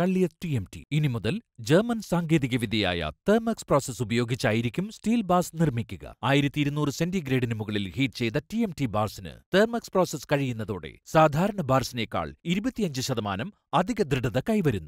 T M T ഇനി മുതൽ German സാങ്കേതികവിദ്യയായ തെർമക്സ് പ്രോസസ് ഉപയോഗിച്ചായിരിക്കും സ്റ്റീൽ ബാർസ് നിർമ്മിക്കുക ആയിരത്തി ഇരുന്നൂറ് സെന്റിഗ്രേഡിന് മുകളിൽ ഹീറ്റ് ചെയ്ത ടി എം ടി ബാർസിന് തെർമക്സ് പ്രോസസ് കഴിയുന്നതോടെ സാധാരണ ബാർസിനേക്കാൾ ഇരുപത്തിയഞ്ച് ശതമാനം അധിക ദൃഢത കൈവരുന്നു